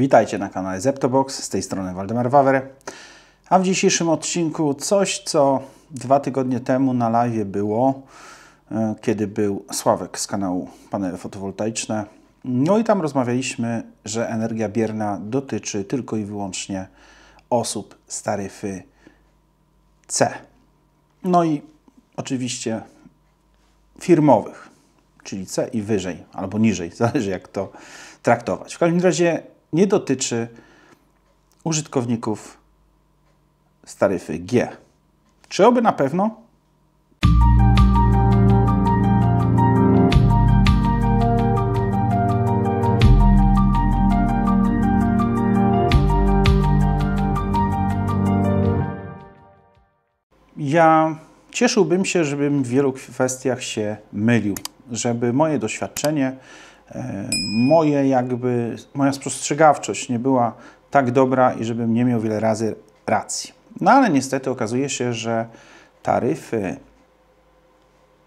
Witajcie na kanale Zeptobox, z tej strony Waldemar Wawer. A w dzisiejszym odcinku coś, co dwa tygodnie temu na live było, e, kiedy był Sławek z kanału Panele Fotowoltaiczne. No i tam rozmawialiśmy, że energia bierna dotyczy tylko i wyłącznie osób z taryfy C. No i oczywiście firmowych, czyli C i wyżej, albo niżej, zależy jak to traktować. W każdym razie nie dotyczy użytkowników z taryfy G. Czy oby na pewno? Ja cieszyłbym się, żebym w wielu kwestiach się mylił, żeby moje doświadczenie moje jakby, moja spostrzegawczość nie była tak dobra i żebym nie miał wiele razy racji. No ale niestety okazuje się, że taryfy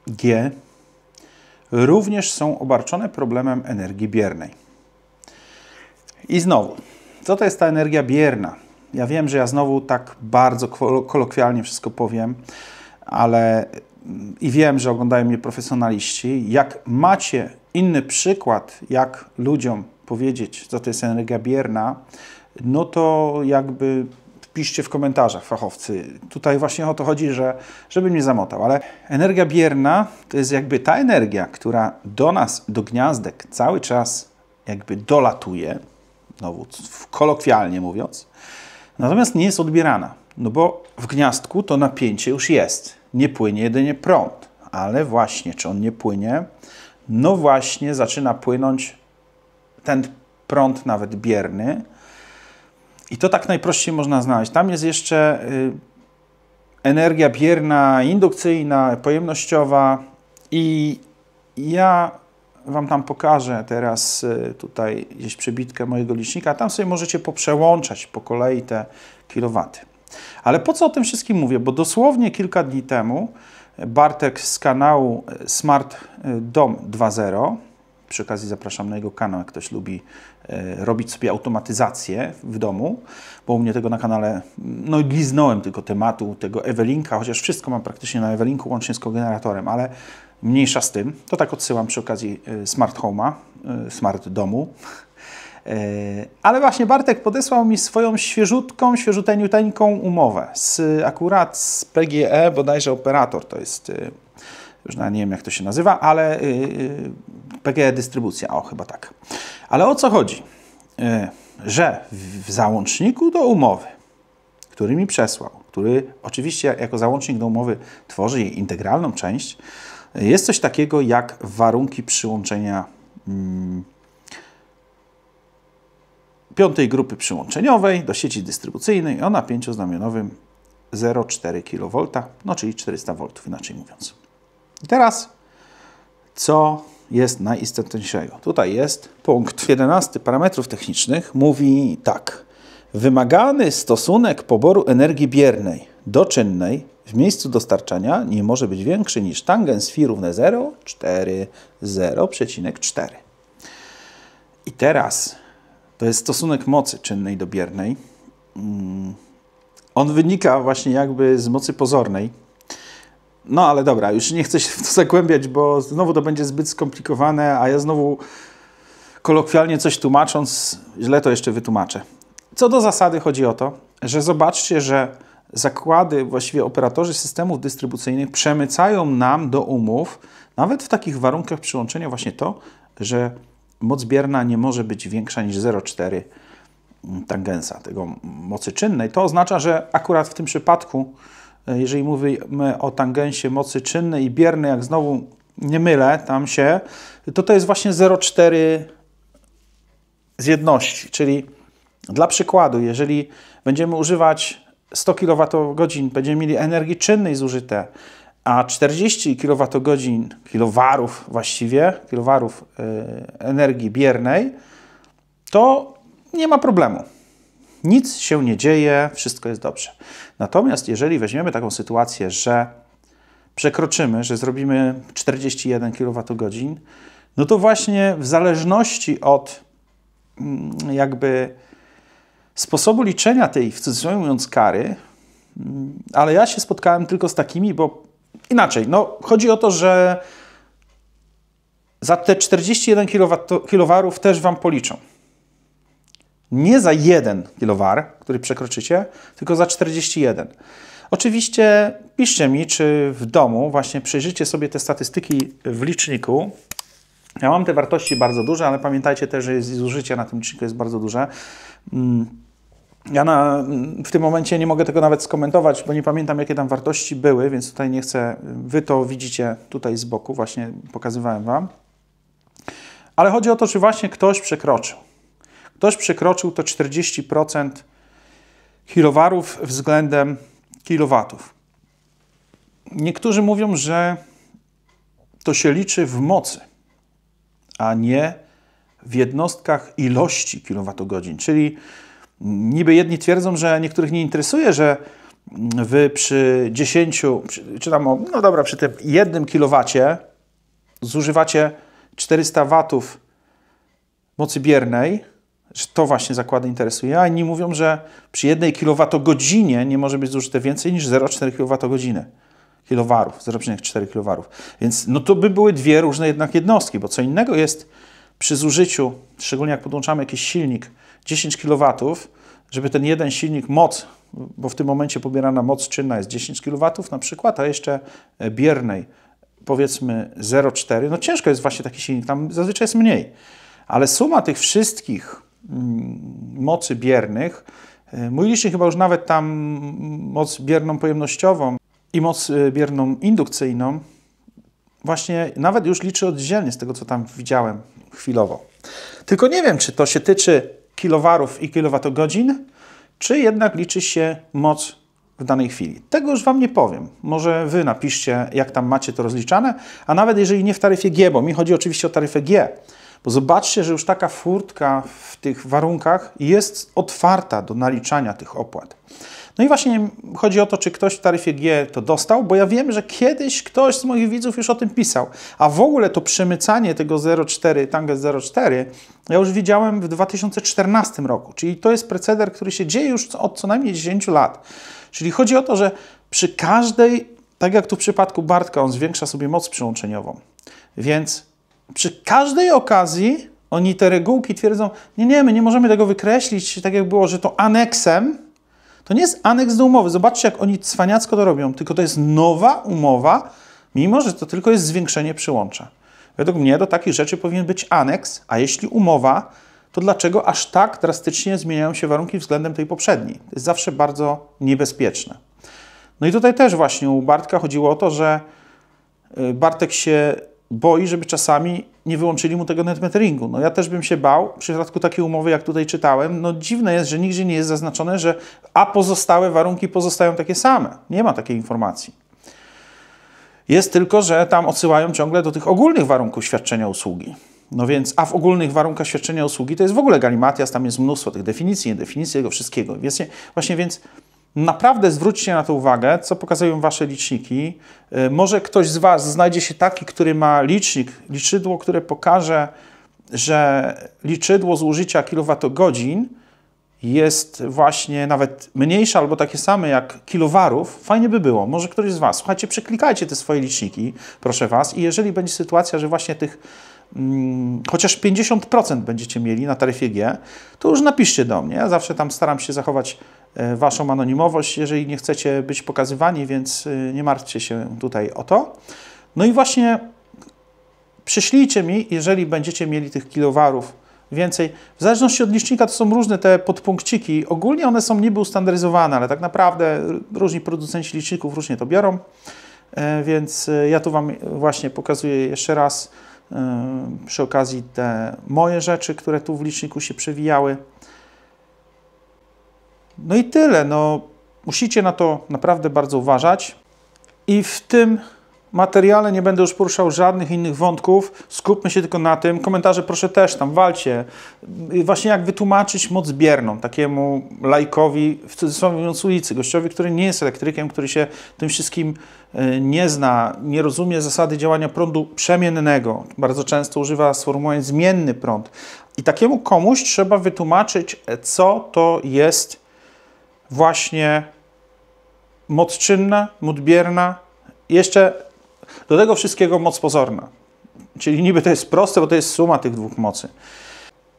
G również są obarczone problemem energii biernej. I znowu, co to jest ta energia bierna? Ja wiem, że ja znowu tak bardzo kolokwialnie wszystko powiem, ale i wiem, że oglądają mnie profesjonaliści. Jak macie inny przykład, jak ludziom powiedzieć, co to jest energia bierna, no to jakby piszcie w komentarzach fachowcy. Tutaj właśnie o to chodzi, że żeby mnie zamotał, ale energia bierna to jest jakby ta energia, która do nas, do gniazdek cały czas jakby dolatuje, znowu kolokwialnie mówiąc, natomiast nie jest odbierana, no bo w gniazdku to napięcie już jest, nie płynie jedynie prąd, ale właśnie czy on nie płynie, no właśnie zaczyna płynąć ten prąd nawet bierny. I to tak najprościej można znaleźć. Tam jest jeszcze y, energia bierna, indukcyjna, pojemnościowa i ja Wam tam pokażę teraz y, tutaj gdzieś przebitkę mojego licznika. Tam sobie możecie poprzełączać po kolei te kilowaty. Ale po co o tym wszystkim mówię? Bo dosłownie kilka dni temu Bartek z kanału e, Smart e, Dom 2.0. Przy okazji zapraszam na jego kanał, jak ktoś lubi e, robić sobie automatyzację w domu, bo u mnie tego na kanale, mm, no i liznąłem tylko tematu tego Ewelinka, chociaż wszystko mam praktycznie na Ewelinku, łącznie z kogeneratorem, ale mniejsza z tym. To tak odsyłam przy okazji Smart Home'a, Smart Domu, E, ale właśnie Bartek podesłał mi swoją świeżutką, świeżuteńką umowę z akurat z PGE, bodajże operator to jest, e, już nie wiem jak to się nazywa, ale PGE e, dystrybucja, o chyba tak. Ale o co chodzi? Że w załączniku do umowy, który mi przesłał, który oczywiście jako załącznik do umowy tworzy jej integralną część, jest coś takiego jak warunki przyłączenia mm, piątej grupy przyłączeniowej do sieci dystrybucyjnej o napięciu znamionowym 0,4 kV, no czyli 400 V inaczej mówiąc. I teraz co jest najistotniejszego? Tutaj jest punkt 11 parametrów technicznych, mówi tak. Wymagany stosunek poboru energii biernej do czynnej w miejscu dostarczania nie może być większy niż tangens phi równe 0,4, 0,4. I teraz to jest stosunek mocy czynnej do biernej. Mm. On wynika właśnie jakby z mocy pozornej. No ale dobra, już nie chcę się w to zagłębiać, bo znowu to będzie zbyt skomplikowane, a ja znowu kolokwialnie coś tłumacząc, źle to jeszcze wytłumaczę. Co do zasady chodzi o to, że zobaczcie, że zakłady, właściwie operatorzy systemów dystrybucyjnych przemycają nam do umów, nawet w takich warunkach przyłączenia właśnie to, że moc bierna nie może być większa niż 0,4 tangensa tego mocy czynnej. To oznacza, że akurat w tym przypadku, e, jeżeli mówimy o tangensie mocy czynnej i biernej, jak znowu nie mylę tam się, to to jest właśnie 0,4 z jedności. Czyli dla przykładu, jeżeli będziemy używać 100 kWh, będziemy mieli energii czynnej zużyte a 40 kWh, kilowarów właściwie, kilowarów y, energii biernej, to nie ma problemu. Nic się nie dzieje, wszystko jest dobrze. Natomiast jeżeli weźmiemy taką sytuację, że przekroczymy, że zrobimy 41 kWh, no to właśnie w zależności od mm, jakby sposobu liczenia tej, w cudzysłowie mówiąc, kary, mm, ale ja się spotkałem tylko z takimi, bo inaczej, no, chodzi o to, że za te 41 kW też Wam policzą. Nie za 1 kW, który przekroczycie, tylko za 41. Oczywiście piszcie mi, czy w domu właśnie przejrzycie sobie te statystyki w liczniku. Ja mam te wartości bardzo duże, ale pamiętajcie też, że zużycie na tym liczniku jest bardzo duże mm. Ja na, w tym momencie nie mogę tego nawet skomentować, bo nie pamiętam, jakie tam wartości były, więc tutaj nie chcę. Wy to widzicie tutaj z boku, właśnie pokazywałem Wam. Ale chodzi o to, czy właśnie ktoś przekroczył. Ktoś przekroczył to 40% kilowarów względem kilowatów. Niektórzy mówią, że to się liczy w mocy, a nie w jednostkach ilości kilowatogodzin, czyli niby jedni twierdzą, że niektórych nie interesuje, że wy przy 10, czy tam, no dobra, przy tym 1 kW zużywacie 400 watów mocy biernej, że to właśnie zakłady interesuje, a inni mówią, że przy 1 kWh nie może być zużyte więcej niż 0,4 kWh. Kilowarów, 0,4 kW. Więc no to by były dwie różne jednak jednostki, bo co innego jest przy zużyciu, szczególnie jak podłączamy jakiś silnik 10 kW, żeby ten jeden silnik moc, bo w tym momencie pobierana moc czynna jest 10 kW na przykład, a jeszcze biernej powiedzmy 0,4, no ciężko jest właśnie taki silnik, tam zazwyczaj jest mniej. Ale suma tych wszystkich mm, mocy biernych, e, mój licznik chyba już nawet tam mm, moc bierną pojemnościową i moc e, bierną indukcyjną, właśnie nawet już liczy oddzielnie z tego, co tam widziałem chwilowo. Tylko nie wiem, czy to się tyczy kilowarów i kilowatogodzin, czy jednak liczy się moc w danej chwili. Tego już Wam nie powiem. Może Wy napiszcie, jak tam macie to rozliczane, a nawet jeżeli nie w taryfie G, bo mi chodzi oczywiście o taryfę G, bo zobaczcie, że już taka furtka w tych warunkach jest otwarta do naliczania tych opłat. No i właśnie chodzi o to, czy ktoś w taryfie G to dostał, bo ja wiem, że kiedyś ktoś z moich widzów już o tym pisał. A w ogóle to przemycanie tego 0,4, Tangent 0,4, ja już widziałem w 2014 roku. Czyli to jest preceder, który się dzieje już od co najmniej 10 lat. Czyli chodzi o to, że przy każdej, tak jak tu w przypadku Bartka, on zwiększa sobie moc przyłączeniową. Więc przy każdej okazji oni te regułki twierdzą, nie, nie, my nie możemy tego wykreślić, tak jak było, że to aneksem, to nie jest aneks do umowy. Zobaczcie, jak oni cwaniacko to robią, tylko to jest nowa umowa, mimo że to tylko jest zwiększenie przyłącza. Według mnie do takich rzeczy powinien być aneks, a jeśli umowa, to dlaczego aż tak drastycznie zmieniają się warunki względem tej poprzedniej? To jest zawsze bardzo niebezpieczne. No i tutaj też właśnie u Bartka chodziło o to, że y, Bartek się boi, żeby czasami nie wyłączyli mu tego netmeteringu. No ja też bym się bał, w przypadku takiej umowy, jak tutaj czytałem, no dziwne jest, że nigdzie nie jest zaznaczone, że a pozostałe warunki pozostają takie same. Nie ma takiej informacji. Jest tylko, że tam odsyłają ciągle do tych ogólnych warunków świadczenia usługi. No więc, a w ogólnych warunkach świadczenia usługi to jest w ogóle galimatias, tam jest mnóstwo tych definicji, niedefinicji, tego wszystkiego. Więc, właśnie więc Naprawdę zwróćcie na to uwagę, co pokazują Wasze liczniki. Y, może ktoś z Was znajdzie się taki, który ma licznik, liczydło, które pokaże, że liczydło zużycia kilowatogodzin jest właśnie nawet mniejsze albo takie same jak kilowarów, fajnie by było. Może ktoś z Was, słuchajcie, przeklikajcie te swoje liczniki, proszę Was, i jeżeli będzie sytuacja, że właśnie tych mm, chociaż 50% będziecie mieli na taryfie G, to już napiszcie do mnie. Ja zawsze tam staram się zachować E, waszą anonimowość, jeżeli nie chcecie być pokazywani, więc e, nie martwcie się tutaj o to. No i właśnie przyślijcie mi, jeżeli będziecie mieli tych kilowarów więcej. W zależności od licznika to są różne te podpunkciki. Ogólnie one są niby ustandaryzowane, ale tak naprawdę różni producenci liczników różnie to biorą. E, więc ja tu Wam właśnie pokazuję jeszcze raz przy okazji te moje rzeczy, które tu w liczniku się przewijały. No i tyle. No, musicie na to naprawdę bardzo uważać. I w tym materiale nie będę już poruszał żadnych innych wątków. Skupmy się tylko na tym. Komentarze proszę też tam, walcie. Właśnie jak wytłumaczyć moc bierną takiemu lajkowi, w cudzysłowie mówiąc ulicy, gościowi, który nie jest elektrykiem, który się tym wszystkim e, nie zna, nie rozumie zasady działania prądu przemiennego. Bardzo często używa sformułowania zmienny prąd. I takiemu komuś trzeba wytłumaczyć, e, co to jest właśnie moc czynna, moc bierna, jeszcze do tego wszystkiego moc pozorna. Czyli niby to jest proste, bo to jest suma tych dwóch mocy.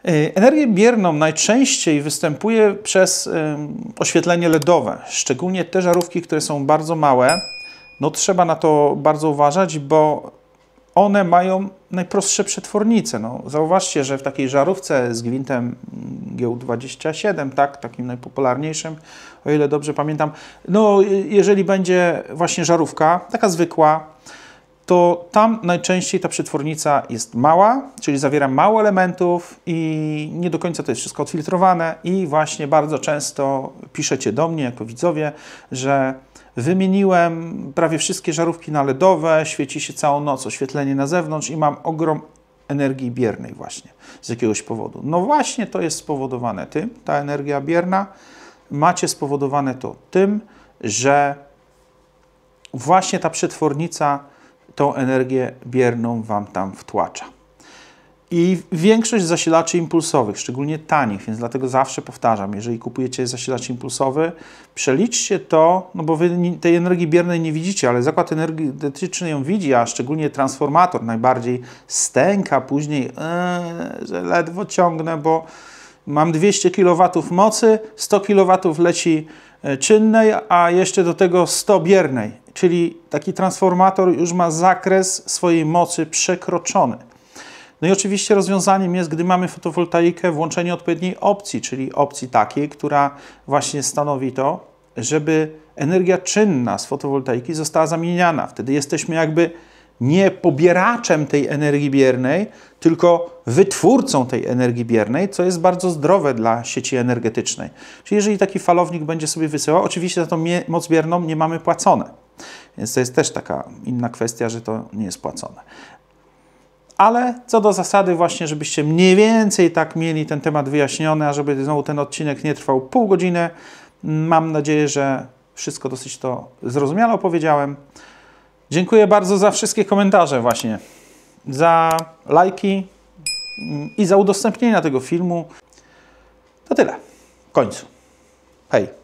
Y, energię bierną najczęściej występuje przez y, oświetlenie LEDowe, szczególnie te żarówki, które są bardzo małe. No trzeba na to bardzo uważać, bo one mają najprostsze przetwornice. No, zauważcie, że w takiej żarówce z gwintem GU27, tak, takim najpopularniejszym, o ile dobrze pamiętam. No, jeżeli będzie właśnie żarówka, taka zwykła, to tam najczęściej ta przetwornica jest mała, czyli zawiera mało elementów i nie do końca to jest wszystko odfiltrowane i właśnie bardzo często piszecie do mnie jako widzowie, że wymieniłem prawie wszystkie żarówki na LEDowe, świeci się całą noc oświetlenie na zewnątrz i mam ogrom energii biernej właśnie z jakiegoś powodu. No właśnie to jest spowodowane tym, ta energia bierna, macie spowodowane to tym, że właśnie ta przetwornica tą energię bierną wam tam wtłacza. I większość zasilaczy impulsowych, szczególnie tanich, więc dlatego zawsze powtarzam, jeżeli kupujecie zasilacz impulsowy, przeliczcie to, no bo wy tej energii biernej nie widzicie, ale zakład energetyczny ją widzi, a szczególnie transformator najbardziej stęka później, yy, że ledwo ciągnę, bo mam 200 kW mocy, 100 kW leci e, czynnej, a jeszcze do tego 100 biernej, czyli taki transformator już ma zakres swojej mocy przekroczony. No i oczywiście rozwiązaniem jest, gdy mamy fotowoltaikę, włączenie odpowiedniej opcji, czyli opcji takiej, która właśnie stanowi to, żeby energia czynna z fotowoltaiki została zamieniana. Wtedy jesteśmy jakby nie pobieraczem tej energii biernej, tylko wytwórcą tej energii biernej, co jest bardzo zdrowe dla sieci energetycznej. Czyli jeżeli taki falownik będzie sobie wysyłał, oczywiście za tą moc bierną nie mamy płacone. Więc to jest też taka inna kwestia, że to nie jest płacone ale co do zasady właśnie, żebyście mniej więcej tak mieli ten temat wyjaśniony, a żeby znowu ten odcinek nie trwał pół godziny. Mm, mam nadzieję, że wszystko dosyć to zrozumiale opowiedziałem. Dziękuję bardzo za wszystkie komentarze właśnie, za lajki mm, i za udostępnienia tego filmu. To tyle. W końcu. Hej.